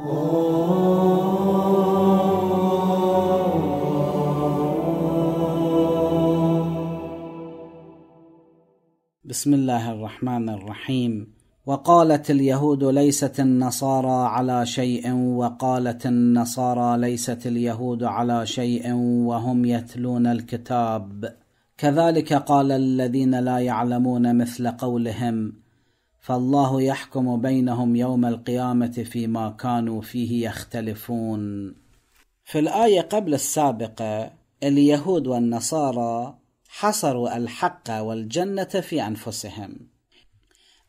بسم الله الرحمن الرحيم وقالت اليهود ليست النصارى على شيء وقالت النصارى ليست اليهود على شيء وهم يتلون الكتاب كذلك قال الذين لا يعلمون مثل قولهم فالله يحكم بينهم يوم القيامه فيما كانوا فيه يختلفون في الايه قبل السابقه اليهود والنصارى حصروا الحق والجنه في انفسهم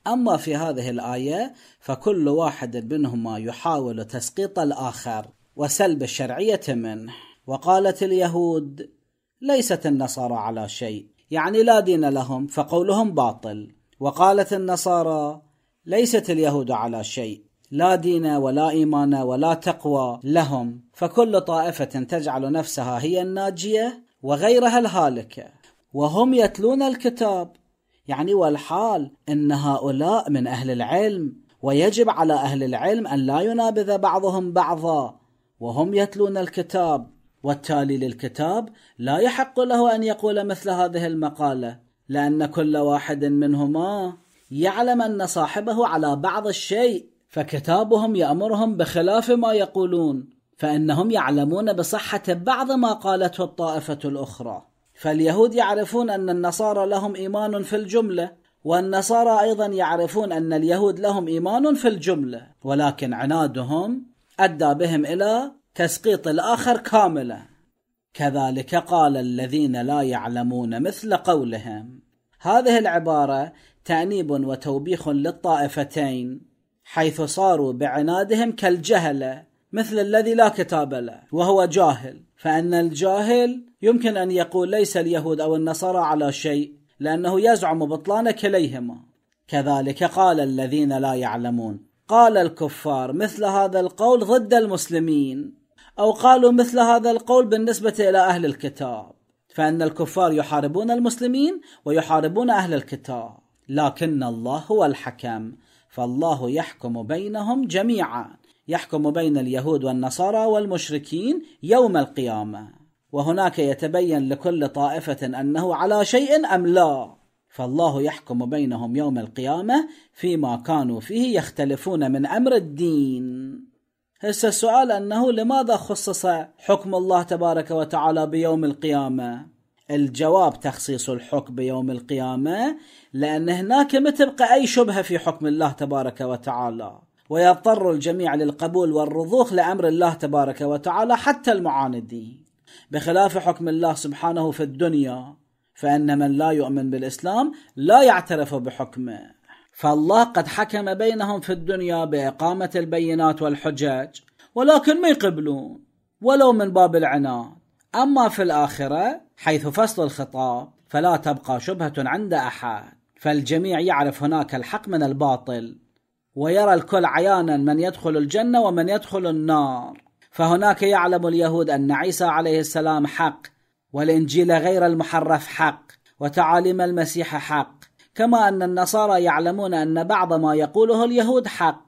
اما في هذه الايه فكل واحد منهما يحاول تسقيط الاخر وسلب الشرعيه منه وقالت اليهود ليست النصارى على شيء يعني لا دين لهم فقولهم باطل وقالت النصارى ليست اليهود على شيء لا دين ولا ايمان ولا تقوى لهم فكل طائفه تجعل نفسها هي الناجيه وغيرها الهالكه وهم يتلون الكتاب يعني والحال ان هؤلاء من اهل العلم ويجب على اهل العلم ان لا ينابذ بعضهم بعضا وهم يتلون الكتاب والتالي للكتاب لا يحق له ان يقول مثل هذه المقاله لأن كل واحد منهما يعلم أن صاحبه على بعض الشيء فكتابهم يأمرهم بخلاف ما يقولون فإنهم يعلمون بصحة بعض ما قالته الطائفة الأخرى فاليهود يعرفون أن النصارى لهم إيمان في الجملة والنصارى أيضا يعرفون أن اليهود لهم إيمان في الجملة ولكن عنادهم أدى بهم إلى تسقيط الآخر كاملاً كذلك قال الذين لا يعلمون مثل قولهم هذه العباره تانيب وتوبيخ للطائفتين حيث صاروا بعنادهم كالجهله مثل الذي لا كتاب له وهو جاهل فان الجاهل يمكن ان يقول ليس اليهود او النصارى على شيء لانه يزعم بطلان كليهما كذلك قال الذين لا يعلمون قال الكفار مثل هذا القول ضد المسلمين أو قالوا مثل هذا القول بالنسبة إلى أهل الكتاب فإن الكفار يحاربون المسلمين ويحاربون أهل الكتاب لكن الله هو الحكم فالله يحكم بينهم جميعا يحكم بين اليهود والنصارى والمشركين يوم القيامة وهناك يتبين لكل طائفة أنه على شيء أم لا فالله يحكم بينهم يوم القيامة فيما كانوا فيه يختلفون من أمر الدين هسه السؤال أنه لماذا خصص حكم الله تبارك وتعالى بيوم القيامة الجواب تخصيص الحكم بيوم القيامة لأن هناك ما تبقى أي شبهة في حكم الله تبارك وتعالى ويضطر الجميع للقبول والرضوخ لأمر الله تبارك وتعالى حتى المعاندين بخلاف حكم الله سبحانه في الدنيا فان من لا يؤمن بالاسلام لا يعترف بحكمه فالله قد حكم بينهم في الدنيا باقامه البينات والحجج ولكن ما يقبلون ولو من باب العناد اما في الاخره حيث فصل الخطاب فلا تبقى شبهه عند احد فالجميع يعرف هناك الحق من الباطل ويرى الكل عيانا من يدخل الجنه ومن يدخل النار فهناك يعلم اليهود ان عيسى عليه السلام حق والانجيل غير المحرف حق وتعاليم المسيح حق كما أن النصارى يعلمون أن بعض ما يقوله اليهود حق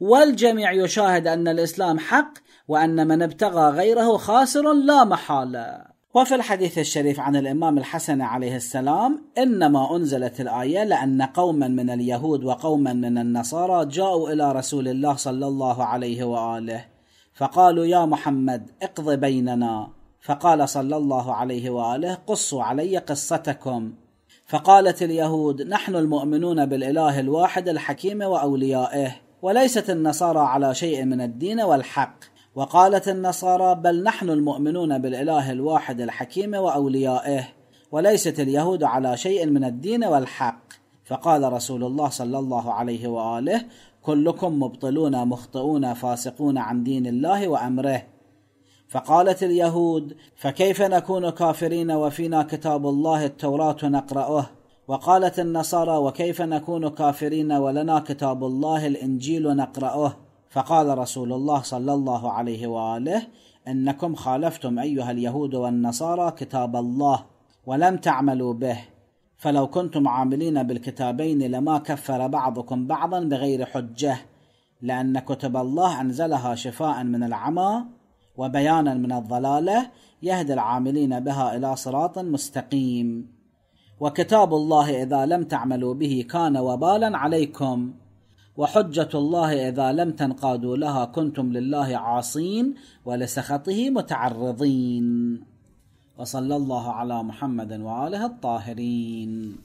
والجميع يشاهد أن الإسلام حق وأن من ابتغى غيره خاسر لا محالة وفي الحديث الشريف عن الإمام الحسن عليه السلام إنما أنزلت الآية لأن قوما من اليهود وقوما من النصارى جاءوا إلى رسول الله صلى الله عليه وآله فقالوا يا محمد اقض بيننا فقال صلى الله عليه وآله قصوا علي قصتكم فقالت اليهود نحن المؤمنون بالاله الواحد الحكيم واوليائه وليست النصارى على شيء من الدين والحق وقالت النصارى بل نحن المؤمنون بالاله الواحد الحكيم واوليائه وليست اليهود على شيء من الدين والحق فقال رسول الله صلى الله عليه واله كلكم مبطلون مخطئون فاسقون عن دين الله وامره فقالت اليهود فكيف نكون كافرين وفينا كتاب الله التوراه نقراه وقالت النصارى وكيف نكون كافرين ولنا كتاب الله الانجيل نقراه فقال رسول الله صلى الله عليه واله انكم خالفتم ايها اليهود والنصارى كتاب الله ولم تعملوا به فلو كنتم عاملين بالكتابين لما كفر بعضكم بعضا بغير حجه لان كتب الله انزلها شفاء من العمى وبيانا من الضلاله يهدي العاملين بها الى صراط مستقيم وكتاب الله اذا لم تعملوا به كان وبالا عليكم وحجه الله اذا لم تنقادوا لها كنتم لله عاصين ولسخطه متعرضين وصلى الله على محمد واله الطاهرين